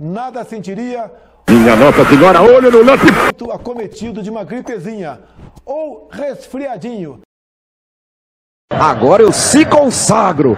nada sentiria. Minha Nossa Senhora, olho no lance! Acometido de uma gripezinha ou resfriadinho. Agora eu se consagro.